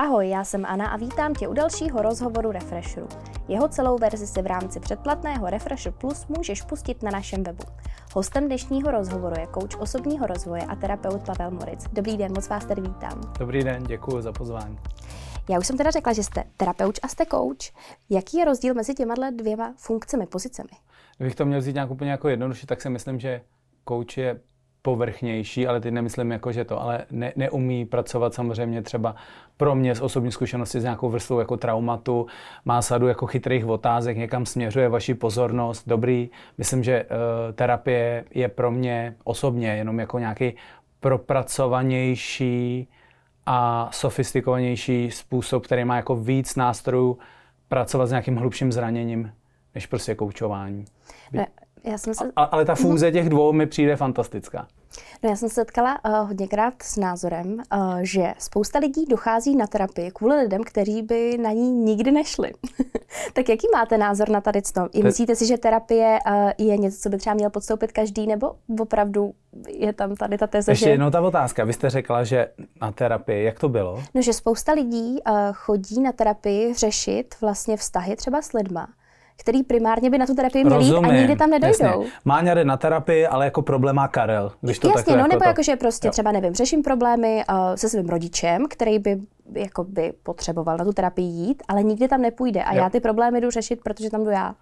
Ahoj, já jsem Ana a vítám tě u dalšího rozhovoru Refresheru. Jeho celou verzi si v rámci předplatného Refresher Plus můžeš pustit na našem webu. Hostem dnešního rozhovoru je kouč osobního rozvoje a terapeut Pavel Moritz. Dobrý den, moc vás tady vítám. Dobrý den, děkuji za pozvání. Já už jsem teda řekla, že jste terapeut a jste kouč. Jaký je rozdíl mezi těma dvěma funkcemi, pozicemi? Kdybych to měl vzít nějak úplně jako jednoduše, tak si myslím, že kouč je povrchnější, ale teď nemyslím jako, že to, ale ne, neumí pracovat samozřejmě třeba pro mě z osobní zkušenosti s nějakou vrstvou jako traumatu, má sadu jako chytrých otázek, někam směřuje vaši pozornost, dobrý. Myslím, že uh, terapie je pro mě osobně jenom jako nějaký propracovanější a sofistikovanější způsob, který má jako víc nástrojů pracovat s nějakým hlubším zraněním, než prostě koučování. Ne, já jsem se... a, ale ta mhm. fúze těch dvou mi přijde fantastická. No já jsem se setkala uh, hodněkrát s názorem, uh, že spousta lidí dochází na terapii kvůli lidem, kteří by na ní nikdy nešli. tak jaký máte názor na tady to? I myslíte si, že terapie uh, je něco, co by třeba měl podstoupit každý, nebo opravdu je tam tady ta teze? Ještě že... jednou ta otázka. Vy jste řekla, že na terapii, jak to bylo? No, že spousta lidí uh, chodí na terapii řešit vlastně vztahy třeba s lidma který primárně by na tu terapii měli jít a nikdy tam nedojdou. Jasně. Máňa jde na terapii, ale jako problém má Karel. Když to jasně, no jako nebo to... jako, že prostě jo. třeba nevím, řeším problémy uh, se svým rodičem, který by jako by potřeboval na tu terapii jít, ale nikdy tam nepůjde a jo. já ty problémy jdu řešit, protože tam jdu já.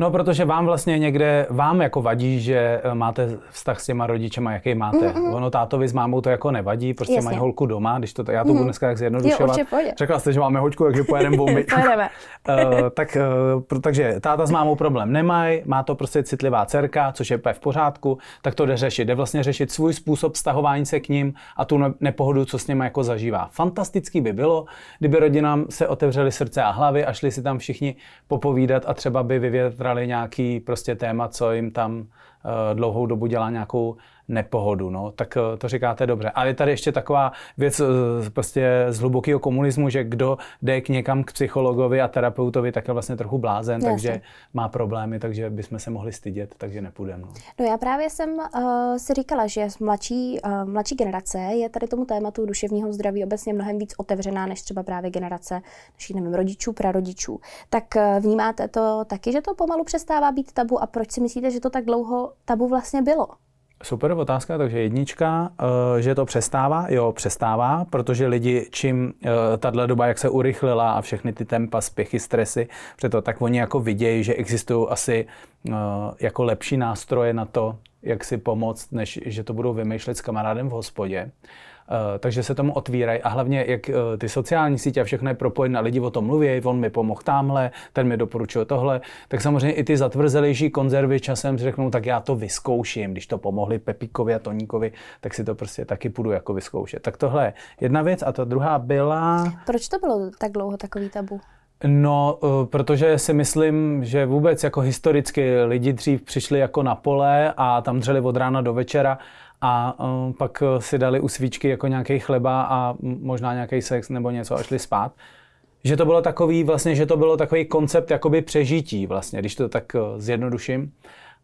No, protože vám vlastně někde, vám jako vadí, že eh, máte vztah s těma rodičema, jaký máte. Mm-mm. Ono tátovi s mámou to jako nevadí, prostě Jasně. mají holku doma, když to, já to mm. budu mhm. dneska tak zjednodušovat. Jo, Řekla jste, že máme hoďku, takže pojedeme bomby. Pojedeme. uh, tak, uh, pro, takže táta s mámou problém nemají, má to prostě citlivá dcerka, což je v pořádku, tak to jde řešit. Jde vlastně řešit svůj způsob stahování se k ním a tu nepohodu, co s nimi jako zažívá. Fantastický by bylo, kdyby rodinám se otevřeli srdce a hlavy a šli si tam všichni popovídat a třeba by vyvětrali vybrali nějaký prostě téma, co jim tam eh, dlouhou dobu dělá nějakou nepohodu. No. Tak eh, to říkáte dobře. Ale je tady ještě taková věc eh, prostě z hlubokého komunismu, že kdo jde k někam k psychologovi a terapeutovi, tak je vlastně trochu blázen, Jasně. takže má problémy, takže bychom se mohli stydět, takže nepůjdeme. No. no já právě jsem uh, si říkala, že mladší, uh, mladší generace je tady tomu tématu duševního zdraví obecně mnohem víc otevřená, než třeba právě generace našich, nevím, rodičů, prarodičů. Tak uh, vnímáte to taky, že to pomalu přestává být tabu a proč si myslíte, že to tak dlouho tabu vlastně bylo? Super otázka, takže jednička, eh, že to přestává, jo, přestává, protože lidi, čím eh, tahle doba, jak se urychlila a všechny ty tempa, spěchy, stresy, proto tak oni jako vidějí, že existují asi eh, jako lepší nástroje na to, jak si pomoct, než že to budou vymýšlet s kamarádem v hospodě. Eh, takže se tomu otvírají a hlavně, jak eh, ty sociální sítě a všechno je propojené, lidi o tom mluví, on mi pomohl tamhle, ten mi doporučuje tohle, tak samozřejmě i ty zatvrzelejší konzervy časem si řeknou, tak já to vyzkouším, když to pomohli Pepíkovi a Toníkovi, tak si to prostě taky půjdu jako vyzkoušet. Tak tohle je jedna věc a ta druhá byla... Proč to bylo tak dlouho takový tabu? No, eh, protože si myslím, že vůbec jako historicky lidi dřív přišli jako na pole a tam dřeli od rána do večera a um, pak eh, si dali u svíčky jako nějaký chleba a možná nějaký sex nebo něco a šli spát. Že to bylo takový vlastně, že to bylo takový koncept jakoby přežití vlastně, když to tak uh, zjednoduším.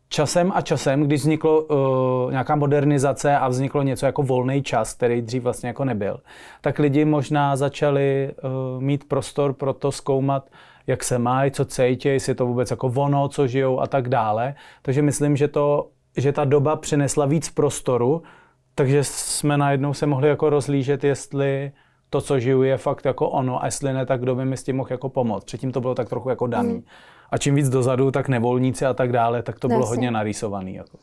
Časem a časem, když vzniklo uh, nějaká modernizace a vzniklo něco jako volný čas, který dřív vlastně jako nebyl, tak lidi možná začali uh, mít prostor pro to zkoumat, jak se mají, co cítí, jestli je to vůbec jako ono, co žijou a tak dále. Takže myslím, že to že ta doba přinesla víc prostoru, takže jsme najednou se mohli jako rozlížet, jestli to, co žiju, je fakt jako ono, a jestli ne, tak kdo by mi s tím mohl jako pomoct. Předtím to bylo tak trochu jako daný. Mm a čím víc dozadu, tak nevolníci a tak dále, tak to no, bylo jasně. hodně narýsovaný. Jako.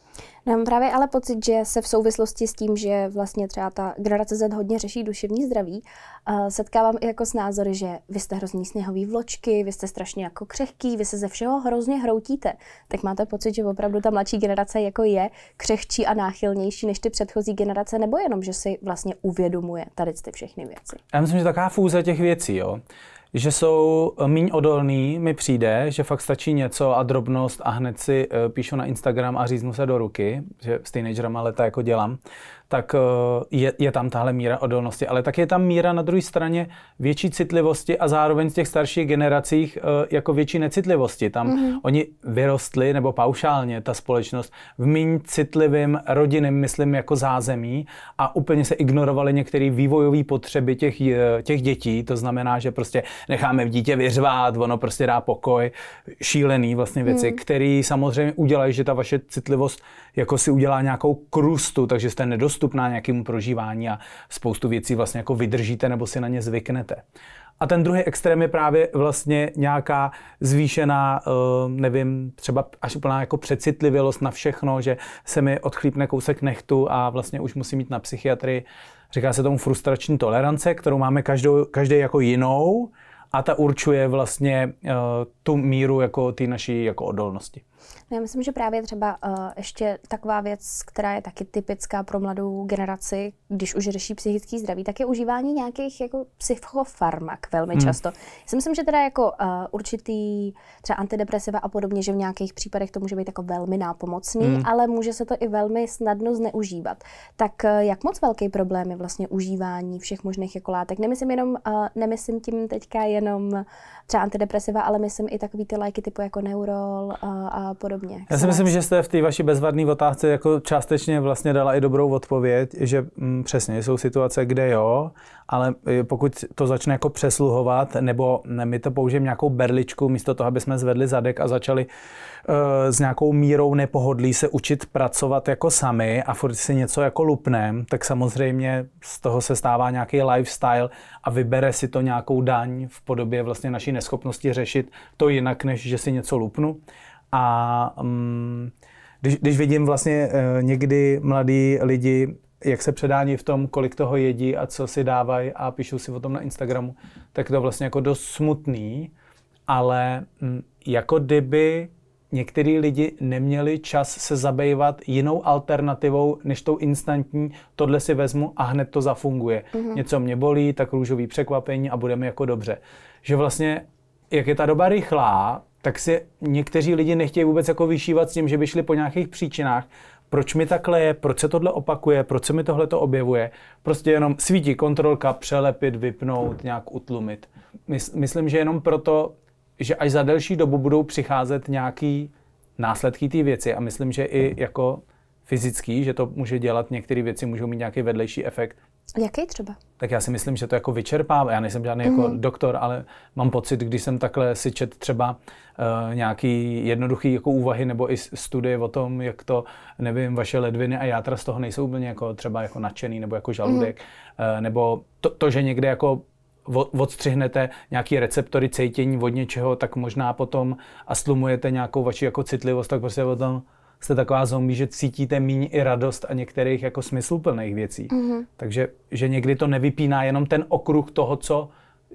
No, mám právě ale pocit, že se v souvislosti s tím, že vlastně třeba ta generace Z hodně řeší duševní zdraví, uh, setkávám i jako s názory, že vy jste hrozný sněhový vločky, vy jste strašně jako křehký, vy se ze všeho hrozně hroutíte. Tak máte pocit, že opravdu ta mladší generace jako je křehčí a náchylnější než ty předchozí generace, nebo jenom, že si vlastně uvědomuje tady ty všechny věci? Já myslím, že taková fůze těch věcí, jo že jsou eh, míň odolný, mi přijde, že fakt stačí něco a drobnost a hned si eh, píšu na Instagram a říznu se do ruky, že s teenagerama leta jako dělám, tak eh, je, je tam tahle míra odolnosti. Ale tak je tam míra na druhé straně větší citlivosti a zároveň z těch starších generacích jako větší necitlivosti. Tam mm-hmm. oni vyrostli, nebo paušálně ta společnost, v míň citlivým rodinem, myslím, jako zázemí a úplně se ignorovaly některé vývojové potřeby těch, těch dětí. To znamená, že prostě necháme v dítě vyřvát, ono prostě dá pokoj. Šílený vlastně věci, hmm. které samozřejmě udělají, že ta vaše citlivost jako si udělá nějakou krustu, takže jste nedostupná nějakému prožívání a spoustu věcí vlastně jako vydržíte nebo si na ně zvyknete. A ten druhý extrém je právě vlastně nějaká zvýšená, eh, nevím, třeba až plná jako přecitlivělost na všechno, že se mi odchlípne kousek nechtu a vlastně už musím mít na psychiatrii. Říká se tomu frustrační tolerance, kterou máme každou, každý jako jinou a ta určuje vlastně eh, tu míru jako ty naší jako odolnosti. Já myslím, že právě třeba uh, ještě taková věc, která je taky typická pro mladou generaci, když už řeší psychický zdraví, tak je užívání nějakých jako psychofarmak velmi hmm. často. Já si myslím, že teda jako uh, určitý třeba antidepresiva a podobně, že v nějakých případech to může být jako velmi nápomocný, hmm. ale může se to i velmi snadno zneužívat. Tak uh, jak moc velký problém je vlastně užívání všech možných jako látek? Nemyslím jenom, uh, nemyslím tím teďka jenom třeba antidepresiva, ale myslím i takový ty lajky typu jako Neurol uh, a podobně podobně. Já si myslím, že jste v té vaší bezvadné otázce jako částečně vlastně dala i dobrou odpověď, že m, mm, přesně jsou situace, kde jo, ale e, pokud to začne jako přesluhovat, nebo ne, my to použijeme nějakou berličku, místo toho, aby jsme zvedli zadek a začali e, s nějakou mírou nepohodlí se učit pracovat jako sami a furt si něco jako lupnem, tak samozřejmě z toho se stává nějaký lifestyle a vybere si to nějakou daň v podobě vlastně naší neschopnosti řešit to jinak, než že si něco lupnu. A um, když, když vidím vlastně uh, někdy mladí lidi, jak se předání v tom, kolik toho jedí a co si dávají a píšou si o tom na Instagramu, tak to vlastně jako dost smutný, ale um, jako kdyby některý lidi neměli čas se zabývat jinou alternativou, než tou instantní, tohle si vezmu a hned to zafunguje. Mm-hmm. Něco mě bolí, tak růžový překvapení a budeme jako dobře. Že vlastně, jak je ta doba rychlá, tak se někteří lidi nechtějí vůbec jako vyšívat s tím, že by šli po nějakých příčinách. Proč mi takhle je, proč se tohle opakuje, proč se mi tohle to objevuje. Prostě jenom svítí kontrolka, přelepit, vypnout, nějak utlumit. Myslím, že jenom proto, že až za delší dobu budou přicházet nějaký následky té věci a myslím, že i jako fyzický, že to může dělat, některé věci můžou mít nějaký vedlejší efekt, Jaký třeba? Tak já si myslím, že to jako vyčerpává. Já nejsem žádný mm. jako mhm. doktor, ale mám pocit, když jsem takhle si čet třeba uh, nějaký jednoduchý jako úvahy nebo i studie o tom, jak to, nevím, vaše ledviny a játra z toho nejsou úplně jako třeba jako nadšený nebo jako žaludek, mm. uh, nebo to, to, že někde jako odstřihnete nějaký receptory cejtění od něčeho, tak možná potom a slumujete nějakou vaši jako citlivost, tak prostě potom jste taková zombie, že cítíte míň i radost a některých jako smysluplných věcí. Mm-hmm. Takže že někdy to nevypíná jenom ten okruh toho, co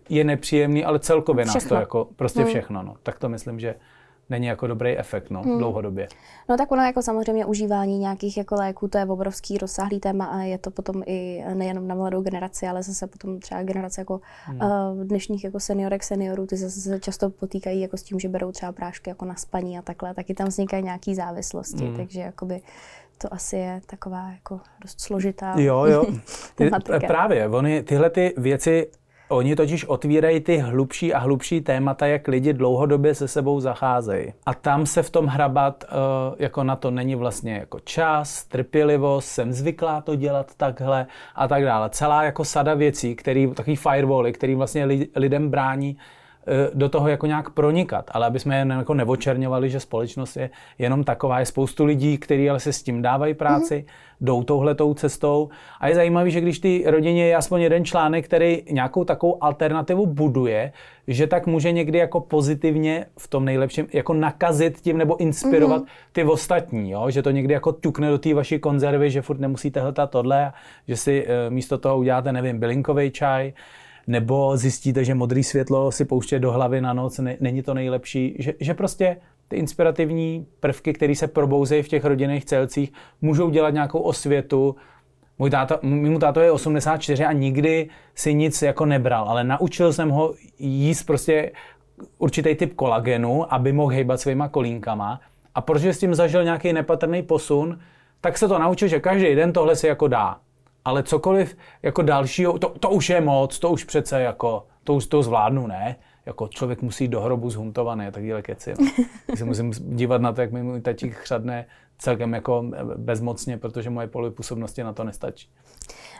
je nepříjemný, ale celkově všechno. nás to jako prostě mm. všechno. No. Tak to myslím, že není jako dobrý efekt no, hmm. dlouhodobě. No tak ono jako samozřejmě užívání nějakých jako léků, to je obrovský rozsáhlý téma a je to potom i nejenom na mladou generaci, ale zase potom třeba generace jako hmm. uh, dnešních jako seniorek, seniorů, ty zase se často potýkají jako s tím, že berou třeba prášky jako na spaní a takhle, taky tam vznikají nějaký závislosti, hmm. takže jakoby to asi je taková jako dost složitá Jo, jo. Eh, právě, oni tyhle ty věci Oni totiž otvírají ty hlubší a hlubší témata, jak lidi dlouhodobě se sebou zacházejí. A tam se v tom hrabat, eh, jako na to není vlastně jako čas, trpělivost, jsem zvyklá to dělat takhle a tak dále. Celá jako sada věcí, který, takový firewally, který vlastně lidem brání eh, do toho jako nějak pronikat, ale aby jsme je jako neočerňovali, že společnost je jenom taková. Je spoustu lidí, kteří ale se s tím dávají práci. Mm-hmm jdou touhletou cestou. A je zajímavé, že když ty rodině je aspoň jeden článek, který nějakou takovou alternativu buduje, že tak může někdy jako pozitivně v tom nejlepším jako nakazit tím nebo inspirovat mm-hmm. ty ostatní, jo? že to někdy jako ťukne do té vaší konzervy, že furt nemusíte hltat tohle, že si eh, místo toho uděláte, nevím, bylinkový čaj, nebo zjistíte, že modré světlo si pouště do hlavy na noc, ne, není to nejlepší, že, že prostě ty inspirativní prvky, které se probouzejí v těch rodinných celcích, můžou dělat nějakou osvětu. Můj táta, mýmu táto je 84 a nikdy si nic jako nebral, ale naučil jsem ho jíst prostě určitý typ kolagenu, aby mohl hejbat svýma kolínkama. A protože s tím zažil nějaký nepatrný posun, tak se to naučil, že každý den tohle si jako dá. Ale cokoliv jako dalšího, to, to už je moc, to už přece jako, to už to zvládnu, ne? jako člověk musí do hrobu zhuntovaný a takové keci. No. Tak se musím dívat na to, jak mi můj tatík chřadne celkem jako bezmocně, protože moje poli působnosti na to nestačí.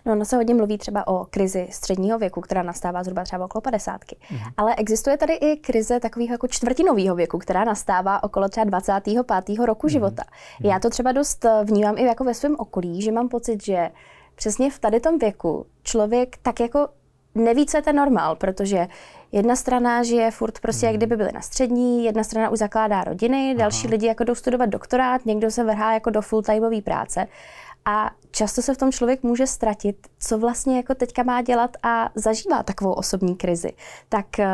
No, no se hodně mluví třeba o krizi středního věku, která nastává zhruba třeba okolo 50. Mm-hmm. Ale existuje tady i krize takového jako čtvrtinového věku, která nastává okolo třeba 25. roku mm-hmm. života. Mhm. Já to třeba dost eh, vnímám i jako ve svém okolí, že mám pocit, že přesně v tady tom věku člověk tak jako neví, co je ten normál, protože Jedna strana žije furt prostě, jak hmm. kdyby byly na střední, jedna strana už zakládá rodiny, další Aha. lidi jako jdou studovat doktorát, někdo se vrhá jako do full-timeové práce. A často se v tom člověk může ztratit, co vlastně jako teďka má dělat a zažívá takovou osobní krizi. Tak eh,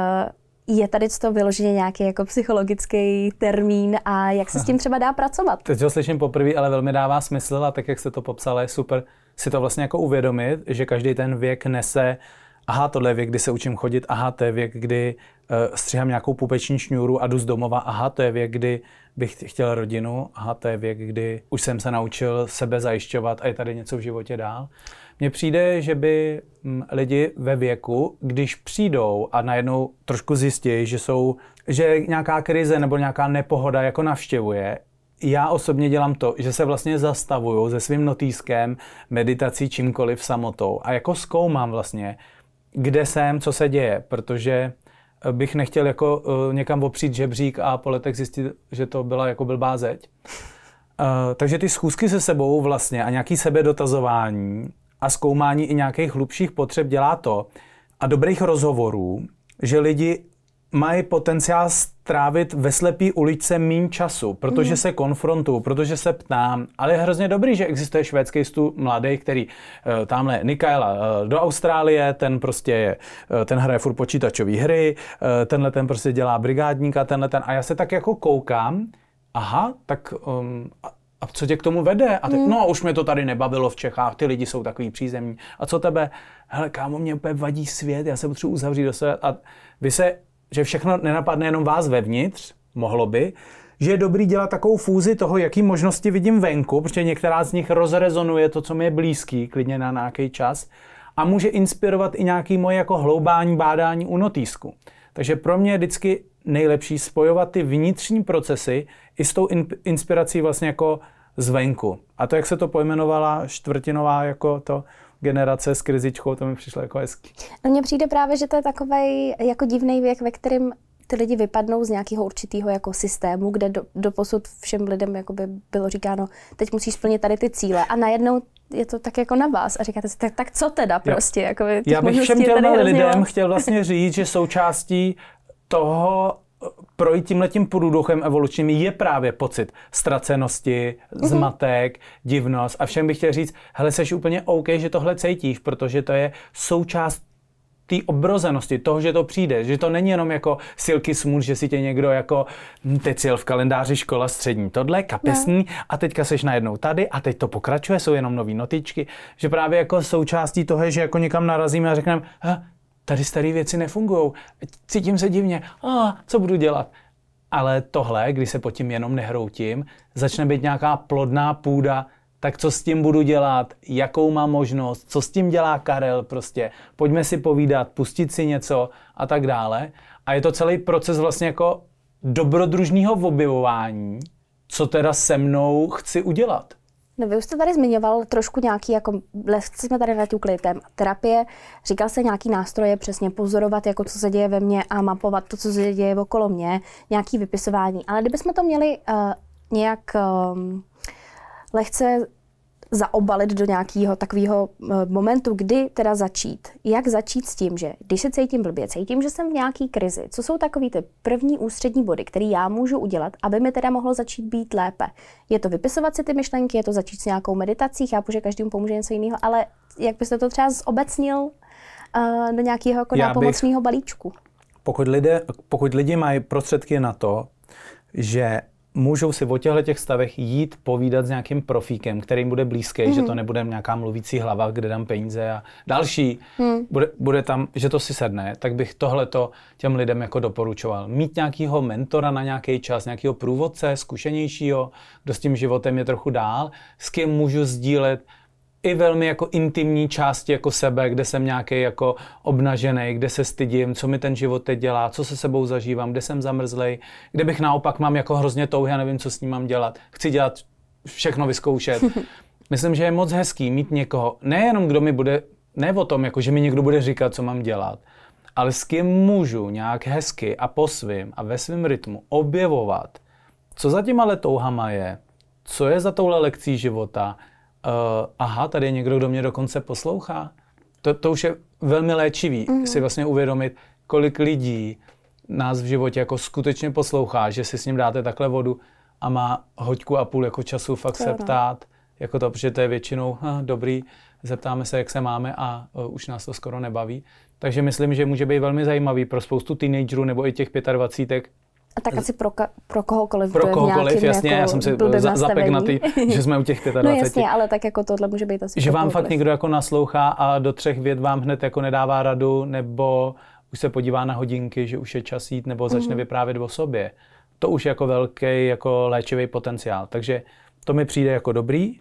je tady to vyloženě nějaký jako psychologický termín a jak se s tím třeba dá pracovat? Teď ho slyším poprvé, ale velmi dává smysl a tak, jak jste to popsala, je super si to vlastně jako uvědomit, že každý ten věk nese uh, aha, tohle je věk, kdy se učím chodit, aha, to je věk, kdy uh, stříhám nějakou pupeční šňůru a jdu z domova, aha, to je věk, kdy bych chtěl rodinu, aha, to je věk, kdy už jsem se naučil sebe zajišťovat a je tady něco v životě dál. Mně přijde, že by m, mm, lidi ve věku, když přijdou a najednou trošku zjistí, že jsou, že nějaká krize nebo nějaká nepohoda jako navštěvuje, já osobně dělám to, že se vlastně zastavuju se svým notýskem, meditací, čímkoliv samotou a jako zkoumám vlastně, kde jsem, co se děje, protože eh, bych nechtěl jako eh, někam opřít žebřík a po letech zjistit, že to byla jako blbá zeď. Eh, takže ty schůzky se sebou vlastně a nějaký sebedotazování a zkoumání i nějakých hlubších potřeb dělá to a dobrých rozhovorů, že lidi mají potenciál strávit ve slepý uličce méně času, protože mm. se konfrontuju, protože se ptám. Ale je hrozně dobrý, že existuje švédský stůl mladý, který uh, tamhle Nikaela uh, do Austrálie, ten prostě je, uh, ten hraje furt počítačové hry, uh, tenhle ten prostě dělá brigádníka, tenhle ten. A já se tak jako koukám, aha, tak um, a co tě k tomu vede? A te, mm. no už mě to tady nebavilo v Čechách, ty lidi jsou takový přízemní. A co tebe? Hele, kámo, mě úplně vadí svět, já se potřebuji uzavřít do sebe. A vy se že všechno nenapadne jenom vás vevnitř, mohlo by, že je dobrý dělat takovou fúzi toho, jaký možnosti vidím venku, protože některá z nich rozrezonuje to, co mi je blízký, klidně na nějaký čas, a může inspirovat i nějaký moje jako hloubání, bádání u notýsku. Takže pro mě je vždycky nejlepší spojovat ty vnitřní procesy i s tou inspirací vlastně jako zvenku. A to, jak se to pojmenovala, čtvrtinová jako to, generace s krizičkou, to mi přišlo jako hezký. No mně přijde právě, že to je takový jako divný věk, ve kterém ty lidi vypadnou z nějakého určitého jako systému, kde do, posud všem lidem jakoby bylo říkáno, teď musíš splnit tady ty cíle a najednou je to tak jako na vás a říkáte si, tak, tak co teda prostě? Jo. Jakoby, Já bych všem těm lidem chtěl vlastně říct, že součástí toho, projít tím průduchem evolučním je právě pocit ztracenosti, mhm. zmatek, mm-hmm. divnost a všem bych chtěl říct, hele, seš úplně OK, že tohle cítíš, protože to je součást té obrozenosti, toho, že to přijde, že to není jenom jako silky smůl, že si tě někdo jako, hm, teď jel v kalendáři škola střední tohle, kapesní ne. a teďka seš najednou tady a teď to pokračuje, jsou jenom nové notičky, že právě jako součástí toho je, že jako někam narazíme a řekneme, tady staré věci nefungují, cítím se divně, a ah, co budu dělat? Ale tohle, když se pod tím jenom nehroutím, začne být nějaká plodná půda, tak co s tím budu dělat, jakou mám možnost, co s tím dělá Karel prostě, pojďme si povídat, pustit si něco a tak dále. A je to celý proces vlastně jako dobrodružního objevování, co teda se mnou chci udělat. No vy už jste tady zmiňoval trošku nějaký, jako lehce jsme tady na tém terapie, říkal se nějaký nástroje přesně pozorovat, jako co se děje ve mně a mapovat to, co se děje okolo mě, nějaký vypisování. Ale kdybychom to měli uh, nějak um, lehce zaobalit do nějakého takového eh, momentu, kdy teda začít. Jak začít s tím, že když se cítím blbě, cítím, že jsem v nějaký krizi, co jsou takové ty první ústřední body, které já můžu udělat, aby mi teda mohlo začít být lépe. Je to vypisovat si ty myšlenky, je to začít s nějakou meditací, chápu, že každému pomůže něco jiného, ale jak byste to třeba zobecnil uh, do nějakého jako já pomocného balíčku? Pokud, lidé, pokud lidi mají prostředky na to, že můžou si o těchto těch stavech jít povídat s nějakým profíkem, kterým bude blízký, mm-hmm. že mhm. to nebude nějaká mluvící hlava, kde dám peníze a další, mm. bude, bude tam, že to si sedne, tak bych tohleto těm lidem jako doporučoval. Mít nějakého mentora na nějaký čas, nějakého průvodce, zkušenějšího, kdo s tím životem je trochu dál, s kým můžu sdílet i velmi jako intimní části jako sebe, kde jsem nějaký jako obnažený, kde se stydím, co mi ten život teď dělá, co se sebou zažívám, kde jsem zamrzlej, kde bych naopak mám jako hrozně touhy a nevím, co s ním mám dělat. Chci dělat všechno vyzkoušet. Myslím, že je moc hezký mít někoho, nejenom kdo mi bude, ne o tom, jako, že mi někdo bude říkat, co mám dělat, ale s kým můžu nějak hezky a po svým a ve svém rytmu objevovat, co za těma letouhama je, co je za touhle lekcí života, uh, aha, tady je někdo, kdo mě dokonce poslouchá. To, to už je velmi léčivý mm-hmm. si vlastně uvědomit, kolik lidí nás v životě jako skutečně poslouchá, že si s ním dáte takhle vodu a má hoďku a půl jako času fakt se ptát, jako to, protože to je většinou ha, dobrý, zeptáme se, jak se máme a uh, už nás to skoro nebaví. Takže myslím, že může být velmi zajímavý pro spoustu teenagerů nebo i těch 25 a tak asi pro, ka- pro kohokoliv. Pro kohokoliv, jako jasně, jako já jsem si za, zapek na ty, že jsme u těch 25. no jasně, ale tak jako tohle může být asi Že vám fakt někdo jako naslouchá a do třech věd vám hned jako nedává radu, nebo už se podívá na hodinky, že už je čas jít, nebo začne mm-hmm. vyprávět o sobě. To už je jako velký jako léčivý potenciál. Takže to mi přijde jako dobrý, uh,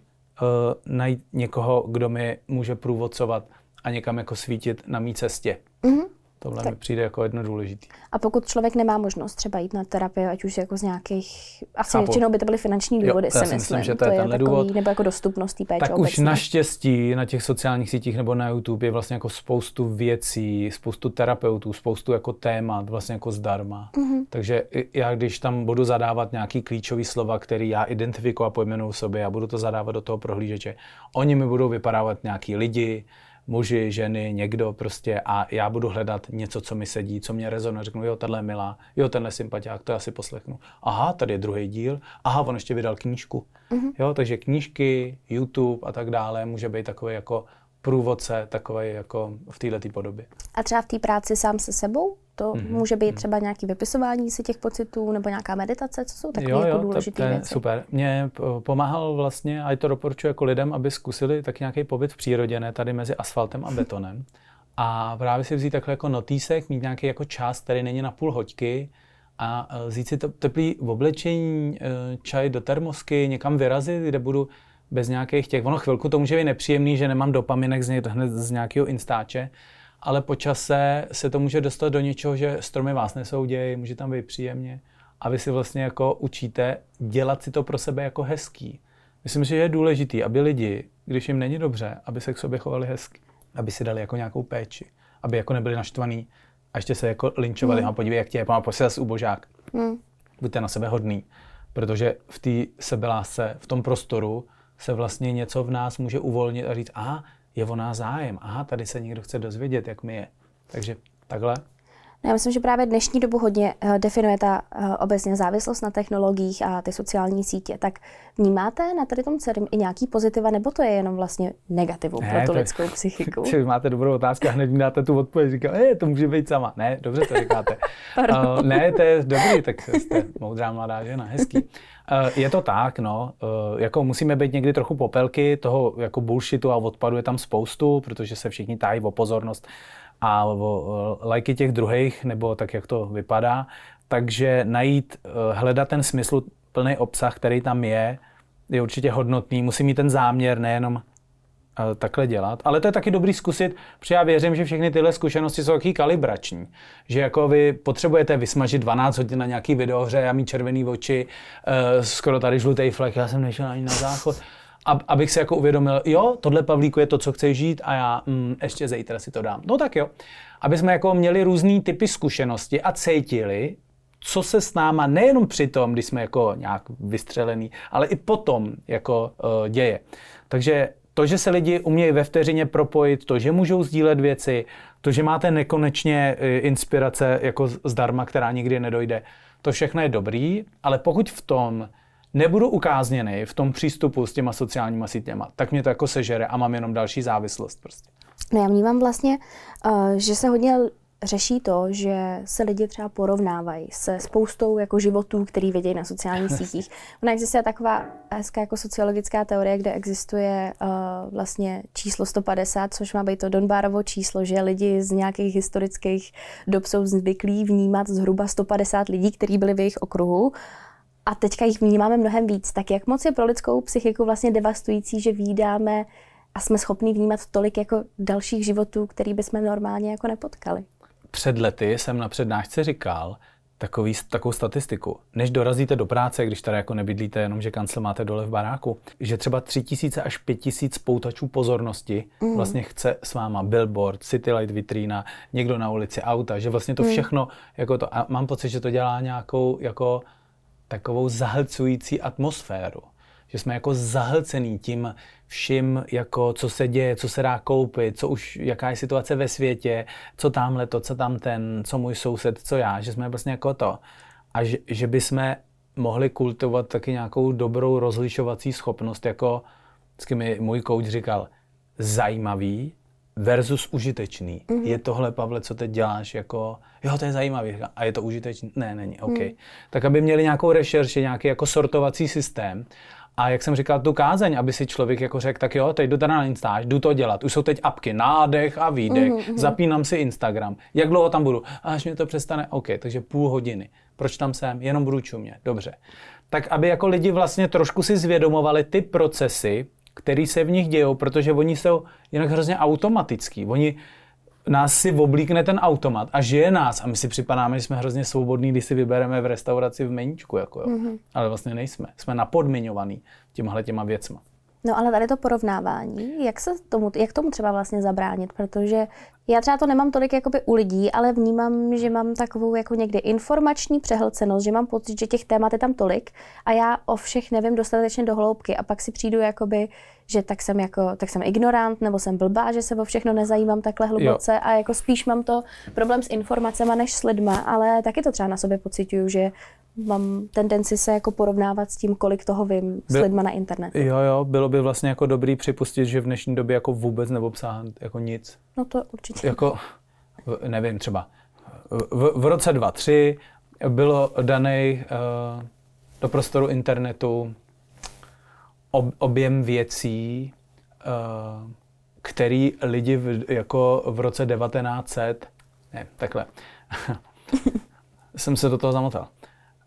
najít někoho, kdo mi může průvodcovat a někam jako svítit na mý cestě. Mm-hmm. Tohle tak. mi přijde jako jedno důležité. A pokud člověk nemá možnost třeba jít na terapii, ať už jako z nějakých, asi Chápu. většinou by to byly finanční důvody, jo, si, myslím, myslím, že to, je, to je takový, důvod. Nebo jako dostupnost té péče Tak obecně. už naštěstí na těch sociálních sítích nebo na YouTube je vlastně jako spoustu věcí, spoustu terapeutů, spoustu jako témat vlastně jako zdarma. Mm-hmm. Takže já když tam budu zadávat nějaký klíčový slova, který já identifikuji a pojmenuju sobě, já budu to zadávat do toho prohlížeče, oni mi budou vypadávat nějaký lidi, muži, ženy, někdo prostě a já budu hledat něco, co mi sedí, co mě rezonuje. Řeknu, jo, tenhle je milá, jo, tenhle sympatiák, to já si poslechnu. Aha, tady je druhý díl, aha, on ještě vydal knížku. Mm-hmm. Jo, takže knížky, YouTube a tak dále může být takový jako průvodce, takový jako v této podobě. A třeba v té práci sám se sebou? To mm-hmm. může být mhm. třeba nějaký vypisování si těch pocitů nebo nějaká meditace, co jsou takové jo, jo, jako důležité to, věci. Super. Mě eh, pomáhal vlastně, a to doporučuji jako lidem, aby zkusili tak nějaký pobyt v přírodě, ne tady mezi asfaltem a betonem. A právě si vzít takhle jako notýsek, mít nějaký jako čas, který není na půl hoďky a eh, vzít si to teplý oblečení, eh, čaj do termosky, někam vyrazit, kde budu bez nějakých těch, ono chvilku to může být nepříjemný, že nemám dopaminek z, hned z nějakého instáče, ale po čase se to může dostat do něčeho, že stromy vás nesoudějí, může tam být příjemně a vy si vlastně jako učíte dělat si to pro sebe jako hezký. Myslím si, že je důležitý, aby lidi, když jim není dobře, aby se k sobě chovali hezky, aby si dali jako nějakou péči, aby jako nebyli naštvaný a ještě se jako linčovali, mm. a podívej, jak tě je, má posílá ubožák. Mm. Buďte na sebe hodný, protože v té sebelásce, v tom prostoru se vlastně něco v nás může uvolnit a říct, aha, je o nás zájem. Aha, tady se někdo chce dozvědět, jak mi je. Takže takhle. No já myslím, že právě dnešní dobu hodně eh, definuje ta eh, obecně závislost na technologiích a ty sociální sítě. Tak vnímáte na tady tom celém i nějaký pozitiva, nebo to je jenom vlastně negativum ne, pro tu lidskou psychiku? či máte dobrou otázku a hned mi dáte tu odpověď. Říkám, je, eh, to může být sama. Ne, dobře to říkáte. uh, ne, to je dobrý, tak jste moudrá mladá žena, hezký. je to tak, no, jako musíme být někdy trochu popelky, toho jako bullshitu a odpadu je tam spoustu, protože se všichni tají o pozornost a nebo eh, lajky těch druhých, nebo tak, jak to vypadá. Takže najít, eh, hledat ten smysl, plný obsah, který tam je, je určitě hodnotný. Musí mít ten záměr, nejenom eh, takhle dělat. Ale to je taky dobrý zkusit, protože já věřím, že všechny tyhle zkušenosti jsou taky kalibrační. Že jako vy potřebujete vysmažit 12 hodin na nějaký videohře, já mít červený oči, skoro tady žlutý flek, já jsem nešel ani na záchod ab, abych se jako uvědomil, jo, tohle Pavlíku je to, co chce žít a já mm, ještě zítra si to dám. No tak jo. Aby jsme jako měli různé typy zkušenosti a cítili, co se s náma nejenom při tom, když jsme jako nějak vystřelený, ale i potom jako uh, děje. Takže to, že se lidi umějí ve vteřině propojit, to, že můžou sdílet věci, to, že máte nekonečně eh, inspirace jako zdarma, která nikdy nedojde, to všechno je dobrý, ale pokud v tom nebudu ukázněný v tom přístupu s těma sociálníma sítěma, tak mě to jako sežere a mám jenom další závislost prostě. No já vnímám vlastně, eh, že se hodně řeší to, že se lidi třeba porovnávají se spoustou jako životů, který vidějí na sociálních sítích. Ona existuje taková hezká jako sociologická teorie, kde existuje uh, vlastně číslo 150, což má být to Donbárovo číslo, že lidi z nějakých historických dob jsou zvyklí vnímat zhruba 150 lidí, kteří byli v jejich okruhu a teďka jich vnímáme mnohem víc, tak jak moc je pro lidskou psychiku vlastně devastující, že výdáme a jsme schopni vnímat tolik jako dalších životů, který bychom normálně jako nepotkali. Před lety jsem na přednášce říkal takový, takovou statistiku. Než dorazíte do práce, když tady jako nebydlíte, jenom že kancel máte dole v baráku, že třeba 3000 až 5000 poutačů pozornosti mm. vlastně chce s váma billboard, citylight vitrína, někdo na ulici, auta, že vlastně to mhm. všechno, mm. jako to, a mám pocit, že to dělá nějakou jako takovou zahlcující atmosféru. Že jsme jako zahlcený tím vším, jako co se děje, co se dá koupit, co už, jaká je situace ve světě, co tamhle to, co tam ten, co můj soused, co já, že jsme vlastně jako to. A že, že bychom mohli kultivovat taky nějakou dobrou rozlišovací schopnost, jako s kým můj coach říkal, zajímavý versus užitečný. Mm-hmm. Je tohle, Pavle, co teď děláš, jako, jo, to je zajímavý, a je to užitečný? Ne, není, OK. Mm. Tak aby měli nějakou rešerši, nějaký jako sortovací systém, a jak jsem říkal, tu kázeň, aby si člověk jako řekl, tak jo, teď jdu teda na Instáž, jdu to dělat. Už jsou teď apky, nádech a výdech, mm-hmm. zapínám si Instagram. Jak dlouho tam budu? Až mě to přestane, OK, takže půl hodiny. Proč tam jsem? Jenom budu čumě. Dobře. Tak aby jako lidi vlastně trošku si zvědomovali ty procesy, který se v nich dějou, protože oni jsou jinak hrozně automatický. Oni nás si oblíkne ten automat a žije nás a my si připadáme, že jsme hrozně svobodní, když si vybereme v restauraci v meničku, jako jo. Mm-hmm. ale vlastně nejsme. Jsme napodmiňovaní těmhle těma věcma. No ale tady to porovnávání, jak, se tomu, jak tomu třeba vlastně zabránit, protože já třeba to nemám tolik jakoby u lidí, ale vnímám, že mám takovou jako někdy informační přehlcenost, že mám pocit, že těch témat je tam tolik a já o všech nevím dostatečně do hloubky a pak si přijdu jakoby, že tak jsem, jako, tak jsem ignorant nebo jsem blbá, že se o všechno nezajímám takhle hluboce jo. a jako spíš mám to problém s informacemi než s lidma, ale taky to třeba na sobě pocituju, že mám tendenci se jako porovnávat s tím, kolik toho vím s lidma na internetu. Jo, jo, bylo by vlastně jako dobrý připustit, že v dnešní době jako vůbec neobsáhám jako nic. No to určitě. Jako, nevím, třeba v, v roce 2003 bylo daný uh, eh, do prostoru internetu ob, objem věcí, uh, který lidi v, jako v roce 1900, ne, takhle, jsem se do toho zamotal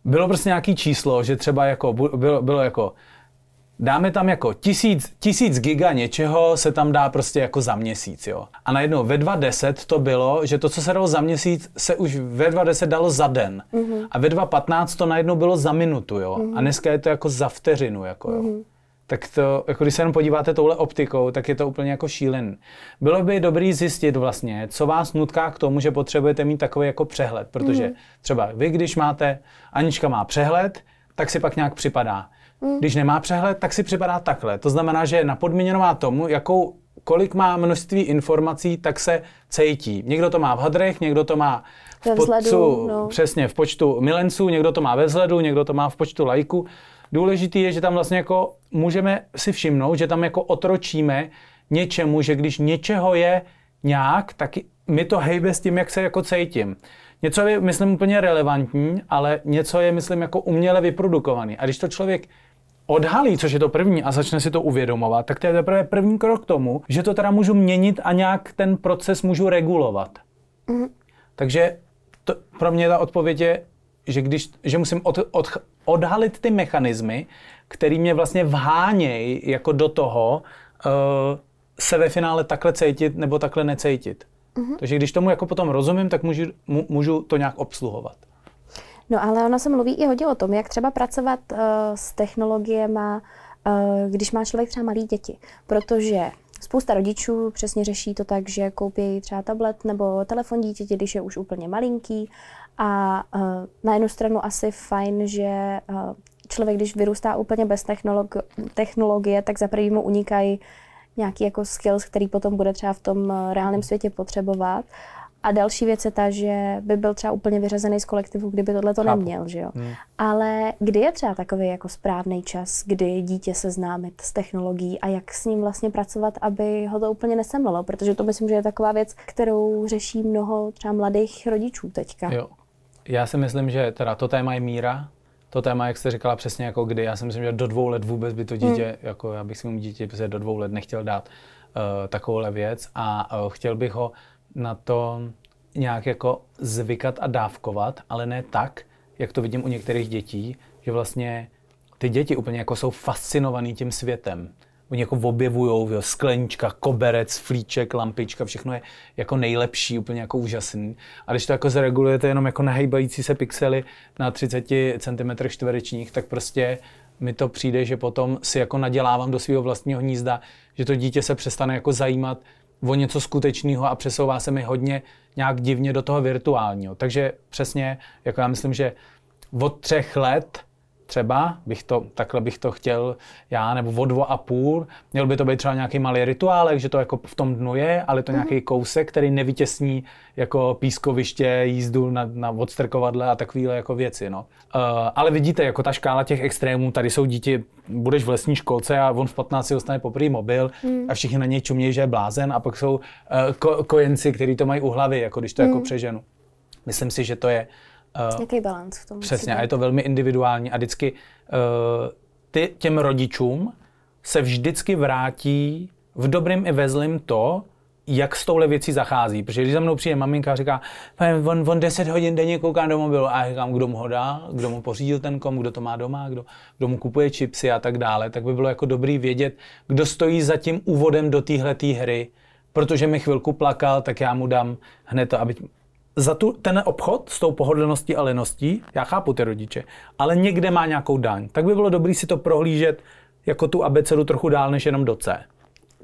bylo prostě nějaký číslo, že třeba jako, bylo, bylo jako, dáme tam jako tisíc, tisíc giga něčeho se tam dá prostě jako za měsíc, jo. A najednou ve 2010 to bylo, že to, co se dalo za měsíc, se už ve 2010 dalo za den. Mm-hmm. A ve 2015 to najednou bylo za minutu, jo. Mm-hmm. A mhm. dneska je to jako za vteřinu, jako jo. Mm-hmm tak to, jako když se jenom podíváte touhle optikou, tak je to úplně jako šílen. Bylo by dobré zjistit vlastně, co vás nutká k tomu, že potřebujete mít takový jako přehled, protože mm. třeba vy, když máte, Anička má přehled, tak si pak nějak připadá. Mm. Když nemá přehled, tak si připadá takhle. To znamená, že je napodměněná tomu, jakou kolik má množství informací, tak se cejtí. Někdo to má v hadrech, někdo to má v ve vzhledu, počtu, no. přesně, v počtu milenců, někdo to má ve vzhledu, někdo to má v počtu lajků. Like důležitý je, že tam vlastně jako můžeme si všimnout, že tam jako otročíme něčemu, že když něčeho je nějak, tak mi to hejbe s tím, jak se jako cítím. Něco je, myslím, úplně relevantní, ale něco je, myslím, jako uměle vyprodukovaný. A když to člověk odhalí, což je to první, a začne si to uvědomovat, tak to je teprve první krok k tomu, že to teda můžu měnit a nějak ten proces můžu regulovat. Mm. Takže to, pro mě ta odpověď je, že, když, že musím od, od, odhalit ty mechanismy, které mě vlastně vhánějí jako do toho uh, se ve finále takhle cítit nebo takhle necítit. Mm-hmm. Takže když tomu jako potom rozumím, tak můžu, můžu to nějak obsluhovat. No ale ona se mluví i hodně o tom, jak třeba pracovat uh, s technologiemi, uh, eh, když má člověk třeba malé děti. Protože Spousta rodičů přesně řeší to tak, že koupí třeba tablet nebo telefon dítěti, když je už úplně malinký a uh, na jednu stranu asi fajn, že uh, člověk, když vyrůstá úplně bez technolog- technologie, tak za mu unikají nějaký jako skills, který potom bude třeba v tom eh, reálném světě potřebovat. A další věc je ta, že by byl třeba úplně vyřazený z kolektivu, kdyby tohle to neměl, že jo. Hmm. Ale kdy je třeba takový jako správný čas, kdy dítě seznámit s technologií a jak s ním vlastně pracovat, aby ho to úplně nesemlalo? protože to myslím, že je taková věc, kterou řeší mnoho třeba mladých rodičů teďka. Jo. Já si myslím, že teda to téma je míra, to téma, jak jste říkala, přesně jako kdy. Já si myslím, že do dvou let vůbec by to hmm. dítě, hmm. jako já bych mu dítě prostě do dvou let nechtěl dát uh, takovouhle věc a uh, chtěl bych ho na to nějak jako zvykat a dávkovat, ale ne tak, jak to vidím u některých dětí, že vlastně ty děti úplně jako jsou fascinovaný tím světem oni jako objevují, jo, sklenička, koberec, flíček, lampička, všechno je jako nejlepší, úplně jako úžasný. A když to jako zregulujete jenom jako nahejbající se pixely na 30 cm čtverečních, tak prostě mi to přijde, že potom si jako nadělávám do svého vlastního hnízda, že to dítě se přestane jako zajímat o něco skutečného a přesouvá se mi hodně nějak divně do toho virtuálního. Takže přesně, jako já myslím, že od třech let třeba bych to, takhle bych to chtěl já, nebo o dvo a půl. Měl by to být třeba nějaký malý rituálek, že to jako v tom dnu je, ale to mm-hmm. nějaký kousek, který nevytěsní jako pískoviště, jízdu na, na odstrkovadle a takovéhle jako věci. No. Uh, ale vidíte, jako ta škála těch extrémů, tady jsou děti, budeš v lesní školce a on v 15 dostane poprý mobil mm. a všichni na něj čumějí, že je blázen a pak jsou uh, ko- kojenci, kteří to mají u hlavy, jako když to mm. jako přeženu. Myslím si, že to je Uh, Jaký balans v tom? Přesně, a je to velmi individuální a vždycky uh, ty, těm rodičům se vždycky vrátí v dobrým i ve zlým to, jak s touhle věcí zachází. Protože když za mnou přijde maminka a říká, on, on 10 hodin denně kouká do mobilu a já říkám, kdo mu ho dá, kdo mu pořídil ten kom, kdo to má doma, kdo, kdo mu kupuje chipsy a tak dále, tak by bylo jako dobrý vědět, kdo stojí za tím úvodem do téhle hry. Protože mi chvilku plakal, tak já mu dám hned to, aby, za tu, ten obchod s tou pohodlností a leností, já chápu ty rodiče, ale někde má nějakou daň. Tak by bylo dobré si to prohlížet jako tu abecedu trochu dál než jenom do C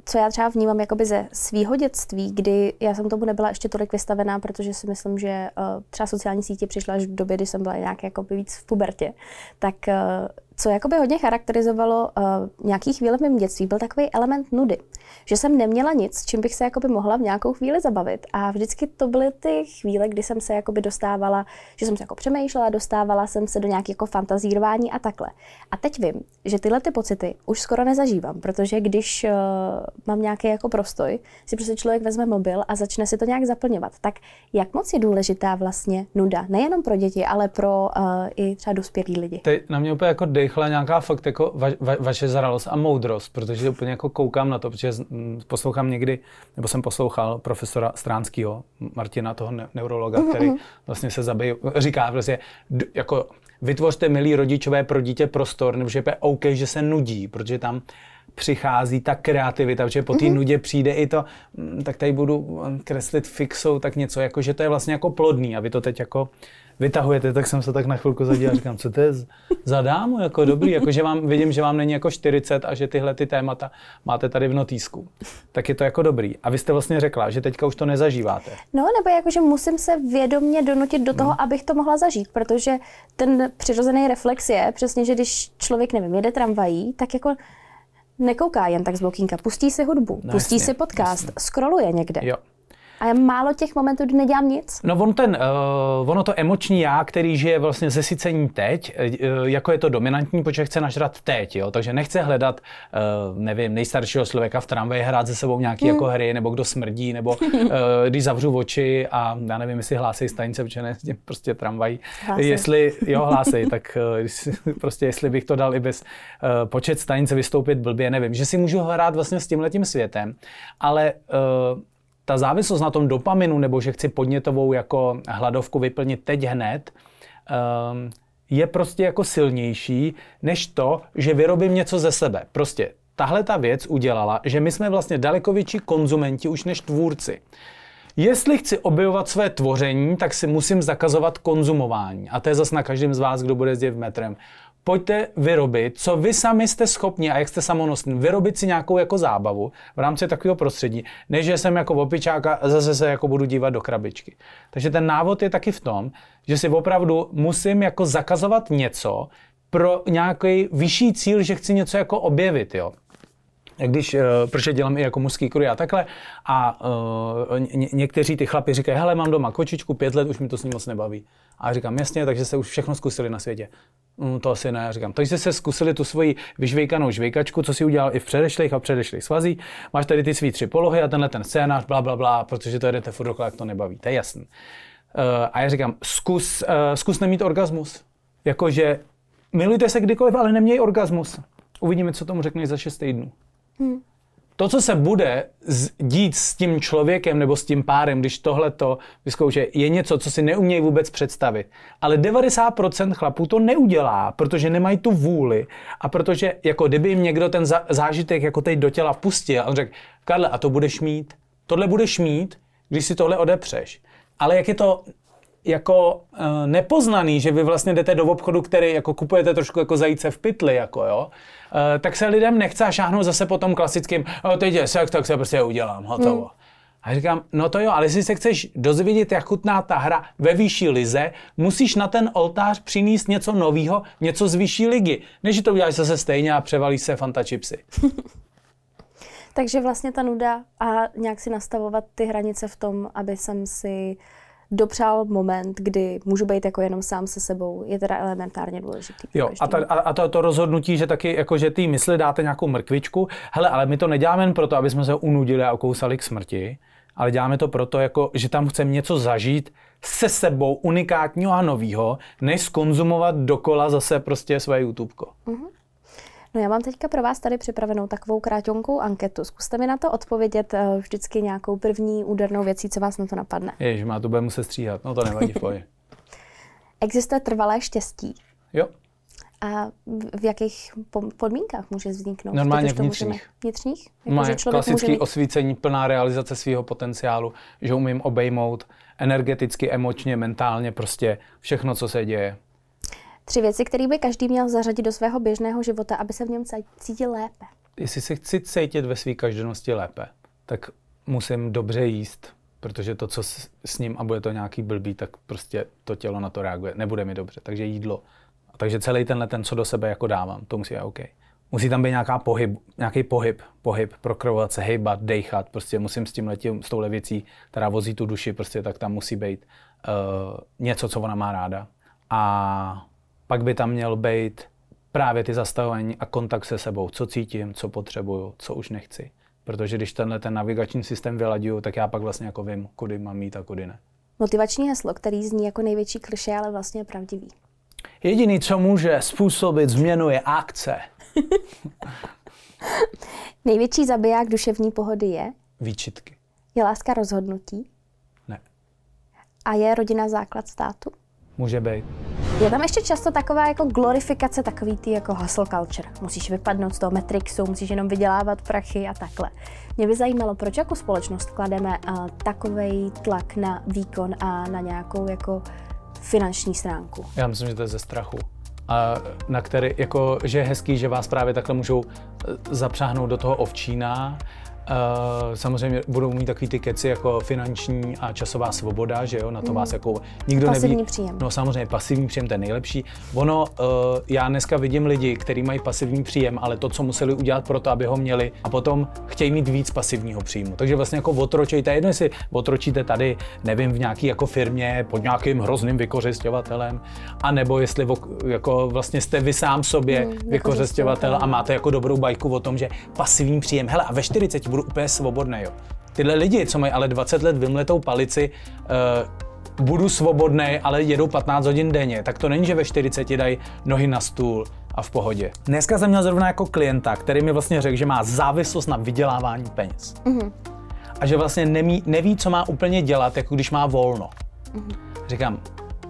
co já třeba vnímám jakoby ze svého dětství, kdy já jsem tomu nebyla ještě tolik vystavená, protože si myslím, že uh, třeba sociální sítě přišla až v době, kdy jsem byla nějak jakoby víc v pubertě, tak uh, co jakoby hodně charakterizovalo uh, nějaký chvíle v mém dětství, byl takový element nudy. Že jsem neměla nic, čím bych se jakoby mohla v nějakou chvíli zabavit. A vždycky to byly ty chvíle, kdy jsem se jakoby dostávala, že jsem se jako přemýšlela, dostávala jsem se do nějakého jako fantazírování a takhle. A teď vím, že tyhle ty pocity už skoro nezažívám, protože když uh, mám nějaký jako prostoj, si prostě člověk vezme mobil a začne si to nějak zaplňovat. Tak jak moc je důležitá vlastně nuda? Nejenom pro děti, ale pro uh, i třeba dospělí lidi. Teď na mě úplně jako rychle nějaká fakt jako va, va, vaše zralost a moudrost, protože úplně jako koukám na to, protože poslouchám někdy, nebo jsem poslouchal profesora Stránského, Martina, toho ne- neurologa, mhm, který mhm. vlastně se zabije, říká prostě, jako vytvořte, milí rodičové, pro dítě prostor, nebo že je OK, že se nudí, protože tam přichází ta kreativita, protože po té mm-hmm. nudě přijde i to, tak tady budu kreslit fixou, tak něco, jako že to je vlastně jako plodný a vy to teď jako vytahujete, tak jsem se tak na chvilku zadíval a říkám, co to je za dámu, jako dobrý, jako že vám, vidím, že vám není jako 40 a že tyhle ty témata máte tady v notýsku, tak je to jako dobrý. A vy jste vlastně řekla, že teďka už to nezažíváte. No, nebo jako, že musím se vědomně donutit do toho, no. abych to mohla zažít, protože ten přirozený reflex je přesně, že když člověk, nevím, jede tramvají, tak jako nekouká jen tak z bokínka, pustí si hudbu, no, pustí jasně, si podcast, jasně. scrolluje někde. Jo. A já málo těch momentů, kdy nedělám nic? No on ten, uh, ono to emoční já, který žije vlastně zesycení teď, uh, jako je to dominantní, protože chce nažrat teď, jo? takže nechce hledat, uh, nevím, nejstaršího člověka v tramvaji, hrát se sebou nějaký mm. jako hry, nebo kdo smrdí, nebo uh, když zavřu oči a já nevím, jestli hlásí stanice, protože ne, prostě tramvaj, hlásej. jestli, jo, hlásí, tak uh, prostě jestli bych to dal i bez uh, počet stanice vystoupit blbě, nevím, že si můžu hrát vlastně s tímhletím světem, ale uh, ta závislost na tom dopaminu, nebo že chci podnětovou jako hladovku vyplnit teď hned, ehm, je prostě jako silnější, než to, že vyrobím něco ze sebe. Prostě tahle ta věc udělala, že my jsme vlastně daleko větší konzumenti už než tvůrci. Jestli chci objevovat své tvoření, tak si musím zakazovat konzumování. A to je zase na každém z vás, kdo bude jezdit metrem pojďte vyrobit, co vy sami jste schopni a jak jste samonosní, vyrobit si nějakou jako zábavu v rámci takového prostředí, než že jsem jako opičák a zase se jako budu dívat do krabičky. Takže ten návod je taky v tom, že si opravdu musím jako zakazovat něco pro nějaký vyšší cíl, že chci něco jako objevit, jo když, eh, protože dělám i jako mužský kruh a takhle, a eh, ně, někteří ty chlapi říkají, hele, mám doma kočičku, pět let, už mi to s ním moc nebaví. A říkám, jasně, takže se už všechno zkusili na světě. Mm, to asi ne, já říkám. Takže se zkusili tu svoji vyžvejkanou žvejkačku, co si udělal i v předešlých a předešlých svazí. Máš tady ty svý tři polohy a tenhle ten scénář, bla, bla, bla, protože to jedete furt dokola, jak to nebaví. To je jasný. Eh, a já říkám, zkus, zkus nemít orgasmus. Jakože milujte se kdykoliv, ale neměj orgasmus. Uvidíme, co tomu řekneš za 6 týdnů. Hmm. To, co se bude dít s tím člověkem nebo s tím párem, když tohle to vyzkouše, je něco, co si neumějí vůbec představit. Ale 90% chlapů to neudělá, protože nemají tu vůli a protože jako kdyby jim někdo ten zážitek jako teď do těla pustil a on řekl, Karle, a to budeš mít, tohle budeš mít, když si tohle odepřeš. Ale jak je to jako uh, nepoznaný, že vy vlastně jdete do obchodu, který jako kupujete trošku jako zajíce v pytli, jako jo, uh, tak se lidem nechce šáhnout zase po tom klasickým, oh, teď je sex, tak se prostě udělám, hotovo. Hmm. A říkám, no to jo, ale jestli se chceš dozvědět, jak chutná ta hra ve vyšší lize, musíš na ten oltář přinést něco nového, něco z vyšší ligy. Než to uděláš zase stejně a převalí se Fanta Chipsy. Takže vlastně ta nuda a nějak si nastavovat ty hranice v tom, aby jsem si uh, dopřál moment, kdy můžu být jako jenom sám se sebou, je teda elementárně důležitý. Jo, a, ta, a to, to rozhodnutí, že taky jako, že ty mysli dáte nějakou mrkvičku, hele, ale my to neděláme jen proto, aby jsme se unudili a okousali k smrti, ale děláme to proto, jako, že tam chceme něco zažít se sebou unikátního a novýho, než skonzumovat dokola zase prostě své YouTubeko. Mm-hmm. No já mám teďka pro vás tady připravenou takovou kráťonkou anketu. Zkuste mi na to odpovědět eh, vždycky nějakou první údernou věcí, co vás na to napadne. Jež má to bude muset stříhat, no to nevadí, pojď. Existuje trvalé štěstí? Jo. A v jakých podmínkách může vzniknout? Normálně to vnitřních. Můžeme, vnitřních? Jako, Má, klasický může osvícení, plná realizace svého potenciálu, že umím obejmout energeticky, emočně, mentálně prostě všechno, co se děje. Tři věci, které by každý měl zařadit do svého běžného života, aby se v něm cítil lépe. Jestli se chci cítit ve své každodennosti lépe, tak musím dobře jíst, protože to, co s, s ním a bude to nějaký blbý, tak prostě to tělo na to reaguje. Nebude mi dobře, takže jídlo. Takže celý tenhle ten, co do sebe jako dávám, to musí být OK. Musí tam být nějaká pohyb, nějaký pohyb, pohyb, prokrovat se, hejbat, dechat, prostě musím s tím letím, s touhle věcí, která vozí tu duši, prostě tak tam musí být uh, něco, co ona má ráda. A pak by tam měl být právě ty zastavení a kontakt se sebou, co cítím, co potřebuju, co už nechci. Protože když tenhle ten navigační systém vyladím, tak já pak vlastně jako vím, kudy mám jít a kudy ne. Motivační heslo, který zní jako největší kliše, ale vlastně je pravdivý. Jediný, co může způsobit změnu, je akce. největší zabiják duševní pohody je? Výčitky. Je láska rozhodnutí? Ne. A je rodina základ státu? může být. Je tam ještě často taková jako glorifikace, takový ty jako hustle culture. Musíš vypadnout z toho Matrixu, musíš jenom vydělávat prachy a takhle. Mě by zajímalo, proč jako společnost klademe eh, takový tlak na výkon a na nějakou jako finanční stránku. Já myslím, že to je ze strachu. A na který, jako, že je hezký, že vás právě takhle můžou eh, zapřáhnout do toho ovčína, Eh, samozřejmě budou mít takový ty keci jako finanční a časová svoboda, že jo, na to mm. vás jako nikdo pasivní neví. příjem. No samozřejmě pasivní příjem, je nejlepší. Ono, uh, já dneska vidím lidi, kteří mají pasivní příjem, ale to, co museli udělat pro to, aby ho měli a potom chtějí mít víc pasivního příjmu. Takže vlastně jako otročejte, jedno si otročíte tady, nevím, v nějaký jako firmě pod nějakým hrozným vykořišťovatelem, nebo jestli jako vlastně jste vy sám sobě mm, vykořišťovatel a máte jako dobrou bajku o tom, že pasivní příjem, hele a ve 40 budu úplně svobodný. Jo. Tyhle lidi, co mají ale 20 let vymletou palici, uh, budu svobodný, ale jedou 15 hodin denně, tak to není, že ve 40 dají nohy na stůl a v pohodě. Dneska jsem měl zrovna jako klienta, který mi vlastně řekl, že má závislost na vydělávání peněz. Mm-hmm. A že vlastně nemí, neví, co má úplně dělat, jako když má volno. Mm-hmm. Říkám,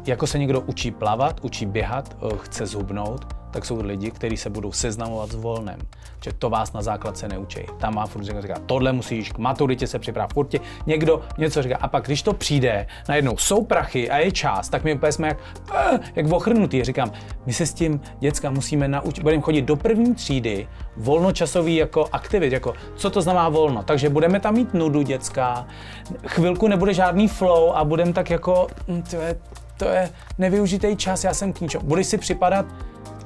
jako se někdo učí plavat, učí běhat, eh, chce zhubnout, tak jsou lidi, kteří se budou seznamovat s volnem. Že to vás na základce neučí. Tam má furt říká, tohle musíš, k maturitě se připrav, furt někdo něco říká. A pak, když to přijde, najednou jsou prachy a je čas, tak my úplně jsme jak, eh, jak ochrnutý. Říkám, my se s tím děcka musíme naučit, budeme chodit do první třídy volnočasový jako aktivit, jako co to znamená volno. Takže budeme tam mít nudu děcka, chvilku nebude žádný flow a budeme tak jako, hm, to je, to je nevyužitý čas, já jsem k ničemu. Budeš si připadat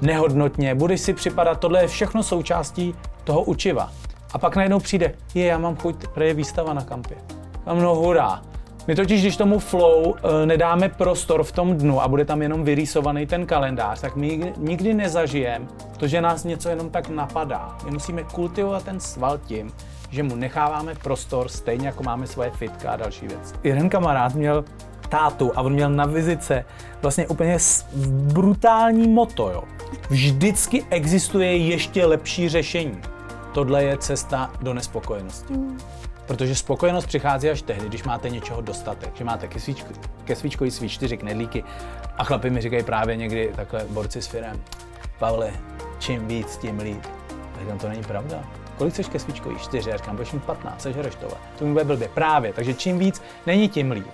nehodnotně, budeš si připadat, tohle je všechno součástí toho učiva. A pak najednou přijde, je, já mám chuť, je výstava na kampě. Tam no hurá. My totiž, když tomu flow e, nedáme prostor v tom dnu a bude tam jenom vyrýsovaný ten kalendář, tak my nikdy nezažijeme to, že nás něco jenom tak napadá. My musíme kultivovat ten sval tím, že mu necháváme prostor, stejně jako máme svoje fitka a další věci. Jeden kamarád měl tátu a on měl na vizice vlastně úplně brutální moto, jo. Vždycky existuje ještě lepší řešení. Tohle je cesta do nespokojenosti. Mm. Protože spokojenost přichází až tehdy, když máte něčeho dostatek, že máte ke, svíčku, ke svíčkovi svý čtyři knedlíky a chlapi mi říkají právě někdy takhle borci s firem, Pavle, čím víc, tím líp. Tak to není pravda kolik chceš ke svíčkovi? Čtyři. já říkám, budeš mít 15, sežereš tohle. To mi bude blbě. Právě, takže čím víc, není tím líp.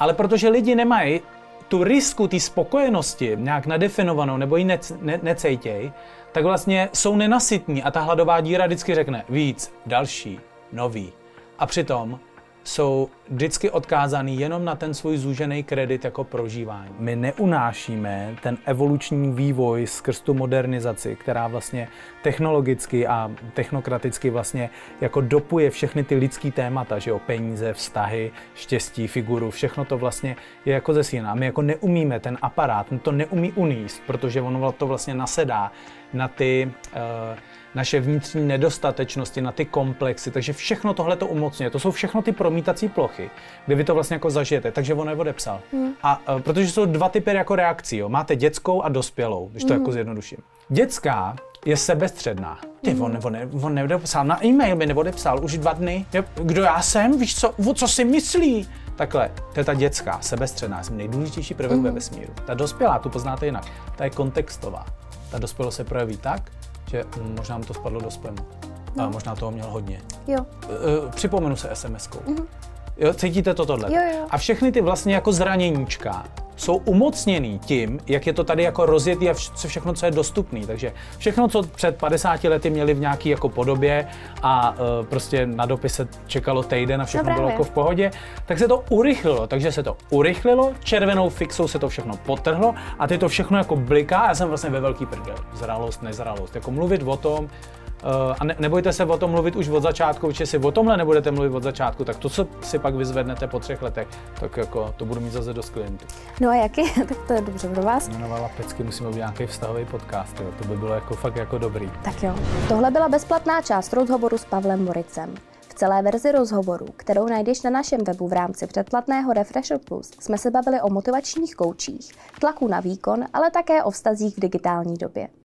Ale protože lidi nemají tu risku, ty spokojenosti nějak nadefinovanou nebo ji ne, ne, necejtěj, tak vlastně jsou nenasytní a ta hladová díra vždycky řekne víc, další, nový. A přitom jsou vždycky odkázaný jenom na ten svůj zúžený kredit jako prožívání. My neunášíme ten evoluční vývoj skrz tu modernizaci, která vlastně technologicky a technokraticky vlastně jako dopuje všechny ty lidský témata, že o peníze, vztahy, štěstí, figuru, všechno to vlastně je jako ze síla. My jako neumíme ten aparát, to neumí uníst, protože ono to vlastně nasedá na ty uh, naše vnitřní nedostatečnosti, na ty komplexy, takže všechno tohle to umocňuje. To jsou všechno ty promítací plochy, kde vy to vlastně jako zažijete, takže on je odepsal. Hmm. A e, protože jsou dva typy jako reakcí, jo. máte dětskou a dospělou, když to hmm. jako zjednoduším. Dětská je sebestředná. Ty, hmm. on, on, on neodepsal, na e-mail mi neodepsal už dva dny. Kdo já jsem, víš co, o co si myslí? Takhle, to je ta dětská, sebestředná, jsem nejdůležitější prvek mm. ve vesmíru. Ta dospělá, tu poznáte jinak, ta je kontextová. Ta dospělost se projeví tak, že mm, možná mu to spadlo do spamu. No. A možná toho měl hodně. Jo. E, e, připomenu se SMS-kou. Mm-hmm. Jo, cítíte to tohle? Jo, jo. A všechny ty vlastně jako zraněníčka jsou umocněný tím, jak je to tady jako rozjetý a vše, všechno, co je dostupný. Takže všechno, co před 50 lety měli v nějaký jako podobě a uh, prostě na dopise čekalo týden a všechno no bylo jako v pohodě, tak se to urychlilo. Takže se to urychlilo, červenou fixou se to všechno potrhlo a ty to všechno jako bliká. Já jsem vlastně ve velký prdel. Zralost, nezralost. Jako mluvit o tom, Eh, a ne, nebojte se o tom mluvit už od začátku, protože si o tomhle nebudete mluvit od začátku, tak to, co si pak vyzvednete po třech letech, tak jako to budu mít zase dost klientů. No a jaký? tak to je dobře pro vás. Jmenovala Pecky, musíme udělat nějaký vztahový podcast, jo. to by bylo jako fakt jako dobrý. Tak jo. Tohle byla bezplatná část rozhovoru s Pavlem Moricem. V celé verzi rozhovoru, kterou najdeš na našem webu v rámci předplatného Refresher Plus, jsme se bavili o motivačních koučích, tlaku na výkon, ale také o vztazích v digitální době.